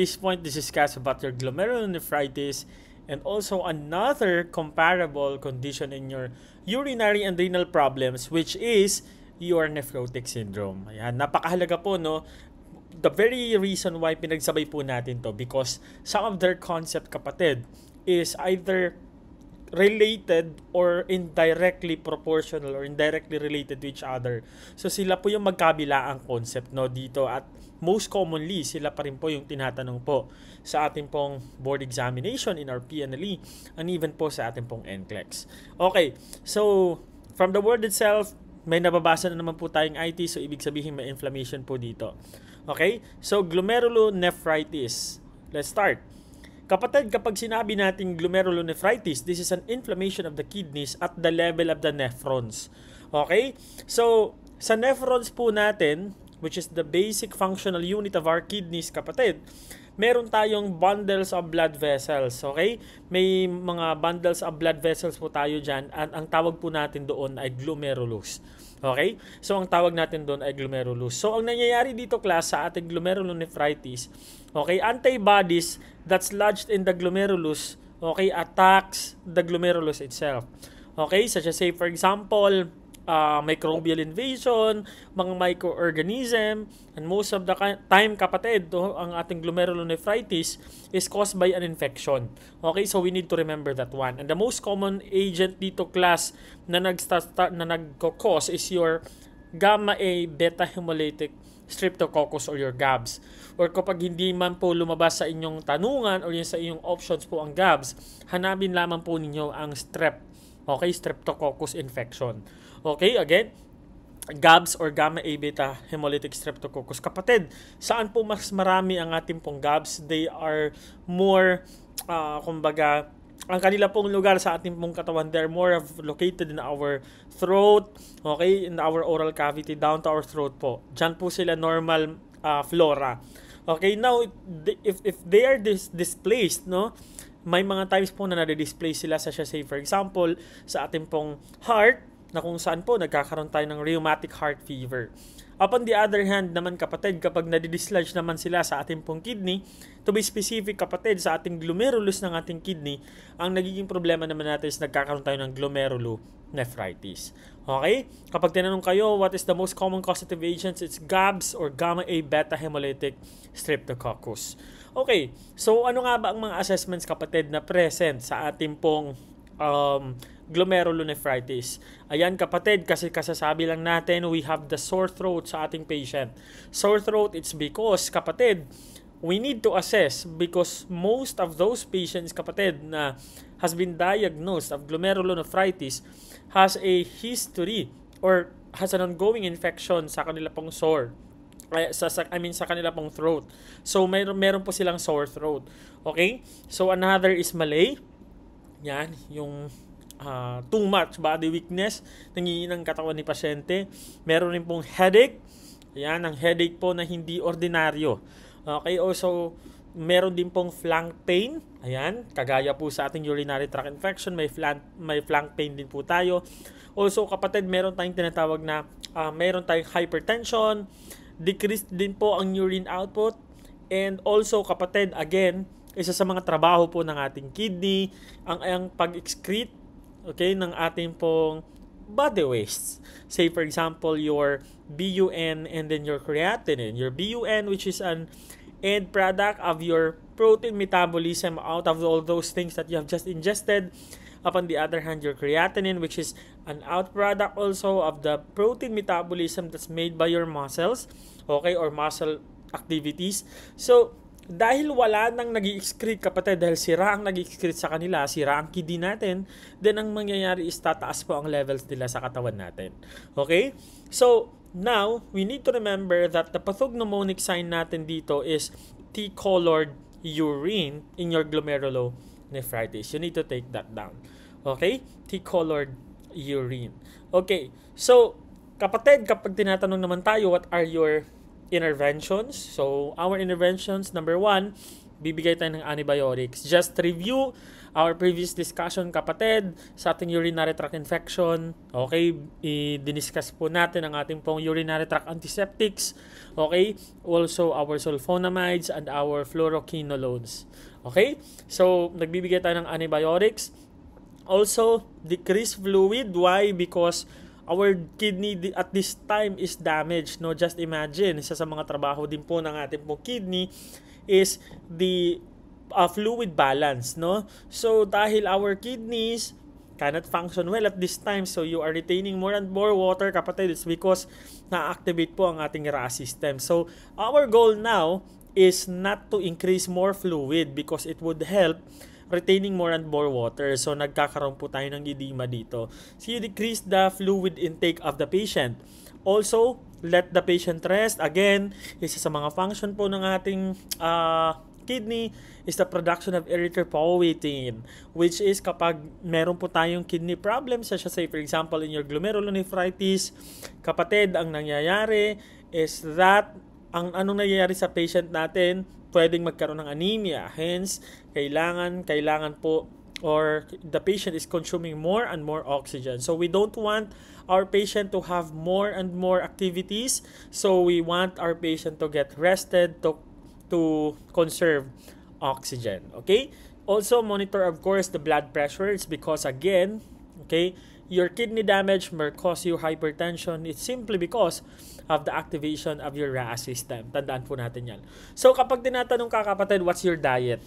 this point, this is Casobacter glomerulonephritis and also another comparable condition in your urinary and renal problems which is your nephrotic syndrome. Ayan, napakahalaga po no the very reason why pinagsabay po natin to because some of their concept kapatid is either related or indirectly proportional or indirectly related to each other. So sila po yung magkabilaang concept no dito at most commonly sila pa rin po yung tinatanong po sa ating pong board examination in our PNLE and even po sa ating pong NCLEX. Okay, so from the word itself, may nababasa na naman po tayong IT so ibig sabihin may inflammation po dito. Okay? So glomerulonephritis. Let's start. Kapatid, kapag sinabi natin glomerulonephritis, this is an inflammation of the kidneys at the level of the nephrons. Okay? So, sa nephrons po natin, which is the basic functional unit of our kidneys, kapatid, meron tayong bundles of blood vessels, okay? May mga bundles of blood vessels po tayo dyan at ang tawag po natin doon ay glomerulus. Okay? So, ang tawag natin doon ay glomerulus. So, ang nangyayari dito, class, sa ating glomerulonephritis, okay, antibodies that's lodged in the glomerulus, okay, attacks the glomerulus itself. Okay? Such as, say, for example, uh, microbial invasion, mga microorganism, and most of the time, kapatid, to, ang ating glomerulonephritis is caused by an infection. Okay, so we need to remember that one. And the most common agent dito class na, nagsta- na nagko-cause is your gamma A beta hemolytic streptococcus or your GABs. Or kapag hindi man po lumabas sa inyong tanungan or yun sa inyong options po ang GABs, hanapin lamang po ninyo ang strep Okay, streptococcus infection. Okay, again, GABS or gamma A beta hemolytic streptococcus. Kapatid, saan po mas marami ang ating pong GABS? They are more, uh, kumbaga, ang kanila pong lugar sa ating pong katawan, they're more of located in our throat, okay, in our oral cavity, down to our throat po. Diyan po sila normal uh, flora. Okay, now, if, if they are dis- displaced, no, may mga times po na nade-display sila sa siya. Say for example, sa ating pong heart, na kung saan po nagkakaroon tayo ng rheumatic heart fever. Upon the other hand naman kapatid, kapag nadidislodge naman sila sa ating pong kidney, to be specific kapatid, sa ating glomerulus ng ating kidney, ang nagiging problema naman natin is nagkakaroon tayo ng glomerulonephritis. Okay? Kapag tinanong kayo, what is the most common causative agents? It's GABS or gamma-A beta hemolytic streptococcus. Okay, so ano nga ba ang mga assessments kapatid na present sa ating pong um, glomerulonephritis. Ayan kapatid, kasi kasasabi lang natin, we have the sore throat sa ating patient. Sore throat, it's because kapatid, we need to assess because most of those patients kapatid na has been diagnosed of glomerulonephritis has a history or has an ongoing infection sa kanila pong sore kaya sa, sa I mean sa kanila pong throat. So meron meron po silang sore throat. Okay? So another is Malay. Yan, yung uh, too much body weakness, nangiin ng katawan ni pasyente. Meron rin pong headache. Yan, ang headache po na hindi ordinaryo. Okay, also meron din pong flank pain. Ayan, kagaya po sa ating urinary tract infection, may flank, may flank pain din po tayo. Also, kapatid, meron tayong tinatawag na uh, meron tayong hypertension, Decreased din po ang urine output. And also, kapatid, again, isa sa mga trabaho po ng ating kidney, ang, ang pag-excrete okay, ng ating pong body waste. Say, for example, your BUN and then your creatinine. Your BUN, which is an end product of your protein metabolism out of all those things that you have just ingested. Upon the other hand, your creatinine, which is an outproduct also of the protein metabolism that's made by your muscles, okay, or muscle activities. So, dahil wala nang nag excrete kapatid, dahil sira ang nag excrete sa kanila, sira ang kidney natin, then ang mangyayari is tataas po ang levels nila sa katawan natin. Okay? So, now, we need to remember that the pathognomonic sign natin dito is T-colored urine in your glomerulonephritis. You need to take that down. Okay? T-colored urine. Okay, so kapatid, kapag tinatanong naman tayo, what are your interventions? So, our interventions, number one, bibigay tayo ng antibiotics. Just review our previous discussion, kapatid, sa ating urinary tract infection. Okay, i-discuss po natin ang ating pong urinary tract antiseptics. Okay, also our sulfonamides and our fluoroquinolones. Okay, so nagbibigay tayo ng antibiotics also decrease fluid why because our kidney at this time is damaged no just imagine isa sa mga trabaho din po ng ating po kidney is the uh, fluid balance no so dahil our kidneys cannot function well at this time so you are retaining more and more water kapatid it's because na-activate po ang ating RA system so our goal now is not to increase more fluid because it would help retaining more and more water. So nagkakaroon po tayo ng edema dito. So you decrease the fluid intake of the patient. Also, let the patient rest. Again, isa sa mga function po ng ating uh, kidney is the production of erythropoietin, which is kapag meron po tayong kidney problem, such as say, for example, in your glomerulonephritis, kapatid, ang nangyayari is that ang anong nangyayari sa patient natin pwedeng magkaroon ng anemia. Hence, kailangan, kailangan po or the patient is consuming more and more oxygen. So we don't want our patient to have more and more activities. So we want our patient to get rested to to conserve oxygen. Okay? Also monitor of course the blood pressure. It's because again, okay, your kidney damage may cause you hypertension. It's simply because of the activation of your RA system. Tandaan po natin yan. So kapag tinatanong ka kapatid, what's your diet?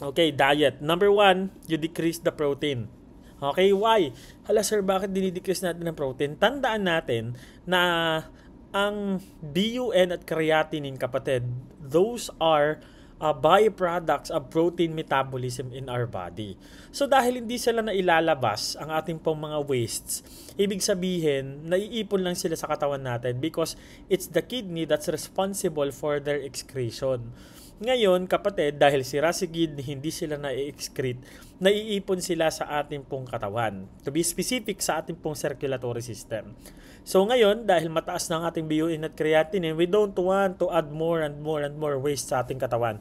Okay, diet. Number one, you decrease the protein. Okay, why? Hala sir, bakit dinidecrease natin ang protein? Tandaan natin na ang BUN at creatinine kapatid, those are uh, byproducts of protein metabolism in our body. So dahil hindi sila nailalabas ang ating pong mga wastes, ibig sabihin, naiipon lang sila sa katawan natin because it's the kidney that's responsible for their excretion. Ngayon, kapatid, dahil si Rasigid hindi sila na-excrete, naiipon sila sa ating pong katawan. To be specific, sa ating pong circulatory system. So ngayon, dahil mataas na ang ating BUN e at creatinine, we don't want to add more and more and more waste sa ating katawan.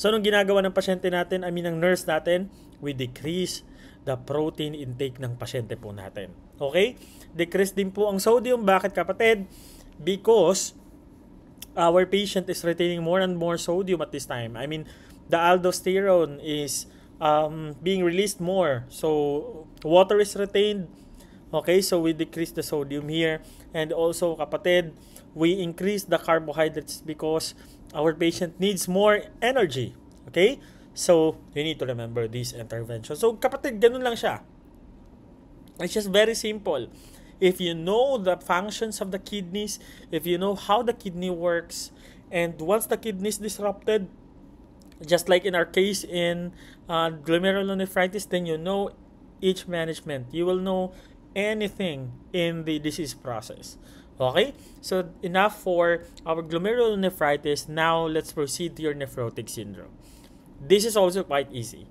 So anong ginagawa ng pasyente natin, I mean ng nurse natin, we decrease the protein intake ng pasyente po natin. Okay? Decrease din po ang sodium. Bakit kapatid? Because our patient is retaining more and more sodium at this time. I mean, the aldosterone is um, being released more. So, water is retained, Okay, so we decrease the sodium here. And also, kapatid, we increase the carbohydrates because our patient needs more energy. Okay? So, you need to remember this intervention. So, kapatid, ganun lang siya. It's just very simple. If you know the functions of the kidneys, if you know how the kidney works, and once the kidney is disrupted, just like in our case in uh, glomerulonephritis, then you know each management. You will know anything in the disease process. Okay, so enough for our glomerulonephritis. Now let's proceed to your nephrotic syndrome. This is also quite easy.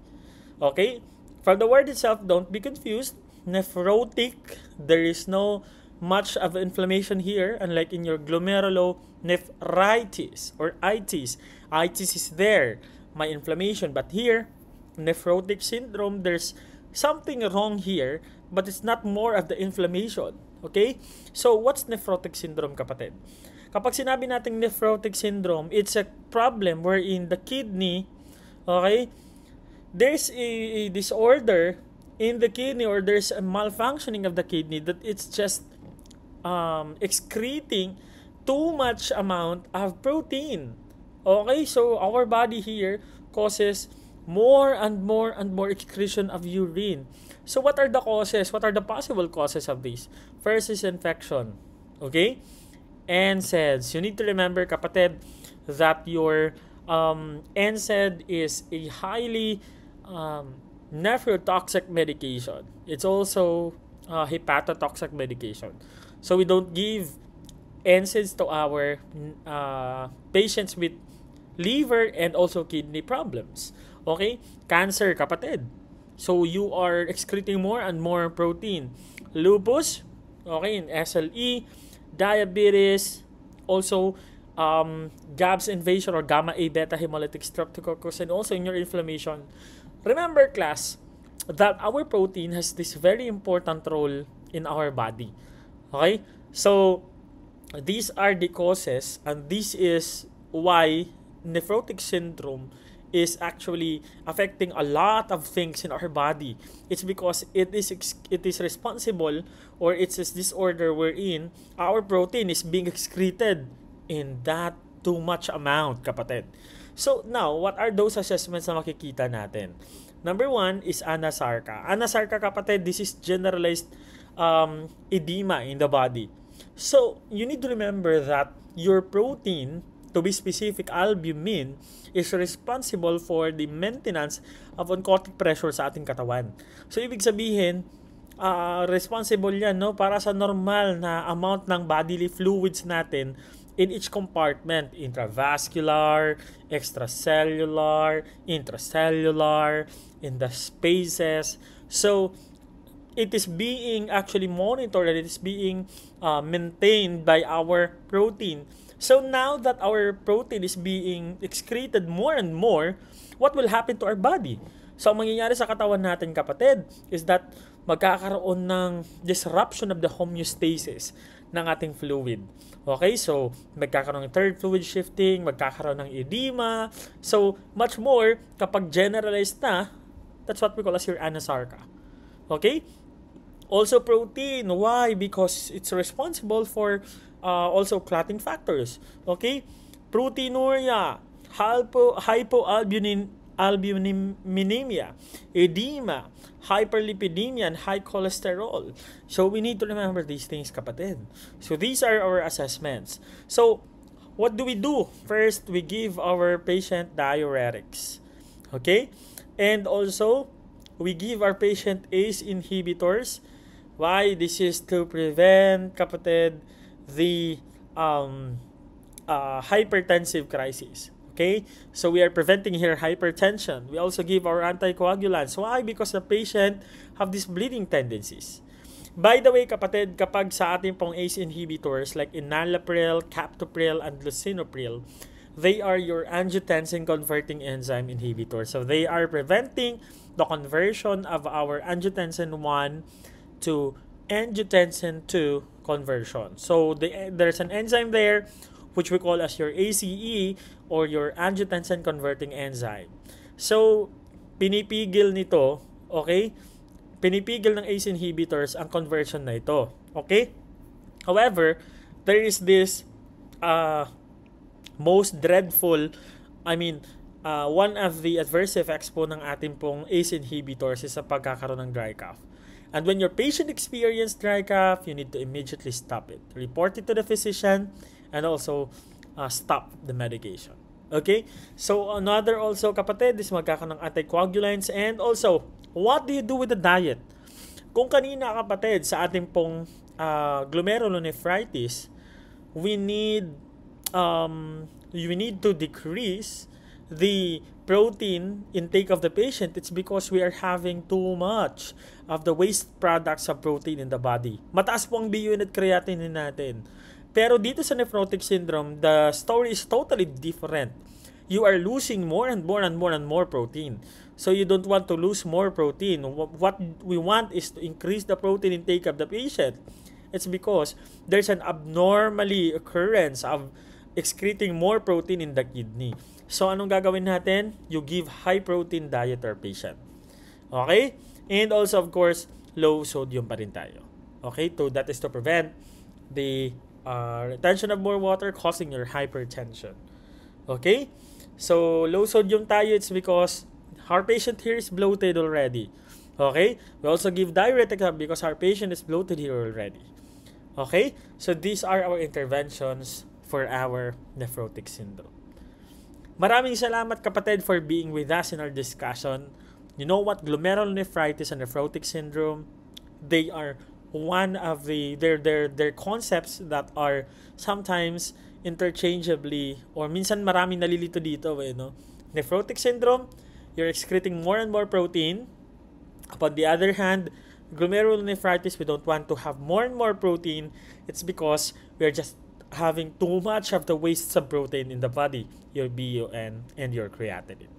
Okay, from the word itself, don't be confused. Nephrotic, there is no much of inflammation here, unlike in your glomerulonephritis or itis. Itis is there, my inflammation, but here, nephrotic syndrome, there's something wrong here but it's not more of the inflammation. Okay? So, what's nephrotic syndrome, kapatid? Kapag sinabi nating nephrotic syndrome, it's a problem wherein the kidney, okay, there's a, a disorder in the kidney or there's a malfunctioning of the kidney that it's just um, excreting too much amount of protein. Okay, so our body here causes more and more and more excretion of urine. So what are the causes? What are the possible causes of this? First is infection. Okay? NSAIDs. You need to remember, kapatid, that your um, NSAID is a highly um, nephrotoxic medication. It's also uh, hepatotoxic medication. So we don't give NSAIDs to our uh, patients with liver and also kidney problems. Okay? Cancer, kapatid So you are excreting more and more protein. Lupus, okay, SLE, diabetes, also um, GABS invasion or gamma A beta hemolytic streptococcus, and also in your inflammation. Remember, class, that our protein has this very important role in our body. Okay? So, these are the causes, and this is why nephrotic syndrome is actually affecting a lot of things in our body. It's because it is it is responsible or it's a disorder wherein our protein is being excreted in that too much amount, kapatid. So now, what are those assessments na makikita natin? Number one is anasarca. Anasarca, kapatid, this is generalized um, edema in the body. So, you need to remember that your protein to be specific, albumin is responsible for the maintenance of oncotic pressure sa ating katawan. So, ibig sabihin, uh, responsible yan no, para sa normal na amount ng bodily fluids natin in each compartment, intravascular, extracellular, intracellular, in the spaces. So, it is being actually monitored and it is being uh, maintained by our protein So now that our protein is being excreted more and more, what will happen to our body? So ang mangyayari sa katawan natin kapatid is that magkakaroon ng disruption of the homeostasis ng ating fluid. Okay, so magkakaroon ng third fluid shifting, magkakaroon ng edema. So much more kapag generalized na, that's what we call as your anasarca. Okay? Also protein, why? Because it's responsible for uh, also clotting factors. Okay? Proteinuria, hypo, hypoalbumin, albuminemia, edema, hyperlipidemia, and high cholesterol. So, we need to remember these things, kapatid. So, these are our assessments. So, what do we do? First, we give our patient diuretics. Okay? And also, we give our patient ACE inhibitors. Why? This is to prevent, kapatid, the um, uh, hypertensive crisis. Okay, so we are preventing here hypertension. We also give our anticoagulants. Why? Because the patient have these bleeding tendencies. By the way, kapatid, kapag sa ating pong ACE inhibitors like enalapril, captopril, and lisinopril, they are your angiotensin converting enzyme inhibitors. So they are preventing the conversion of our angiotensin 1 to angiotensin 2 conversion. So the, there's an enzyme there which we call as your ACE or your angiotensin converting enzyme. So pinipigil nito, okay? Pinipigil ng ACE inhibitors ang conversion na ito. Okay? However, there is this uh, most dreadful, I mean, uh, one of the adverse effects po ng ating pong ACE inhibitors is sa pagkakaroon ng dry cough. And when your patient experienced dry cough, you need to immediately stop it. Report it to the physician and also uh, stop the medication. Okay? So, another also, kapatid, is magkakaroon ng anticoagulants. And also, what do you do with the diet? Kung kanina, kapatid, sa ating pong uh, glomerulonephritis, we need um, we need to decrease the protein intake of the patient, it's because we are having too much of the waste products of protein in the body. Mataas po ang B-unit creatinine natin. Pero dito sa nephrotic syndrome, the story is totally different. You are losing more and more and more and more protein. So you don't want to lose more protein. What we want is to increase the protein intake of the patient. It's because there's an abnormally occurrence of excreting more protein in the kidney. So, anong gagawin natin? You give high-protein diet our patient. Okay? And also, of course, low sodium pa rin tayo. Okay? So, that is to prevent the uh, retention of more water causing your hypertension. Okay? So, low sodium tayo, it's because our patient here is bloated already. Okay? We also give diuretic because our patient is bloated here already. Okay? So, these are our interventions for our nephrotic syndrome. Maraming salamat kapatid for being with us in our discussion. You know what? Glomerulonephritis and nephrotic syndrome, they are one of the their their their concepts that are sometimes interchangeably or minsan marami nalilito dito eh no. Nephrotic syndrome, you're excreting more and more protein. but the other hand, glomerulonephritis, we don't want to have more and more protein. It's because we're just having too much of the wastes of protein in the body, your BUN and your creatinine.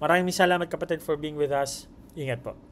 Maraming salamat kapatid for being with us. Ingat po.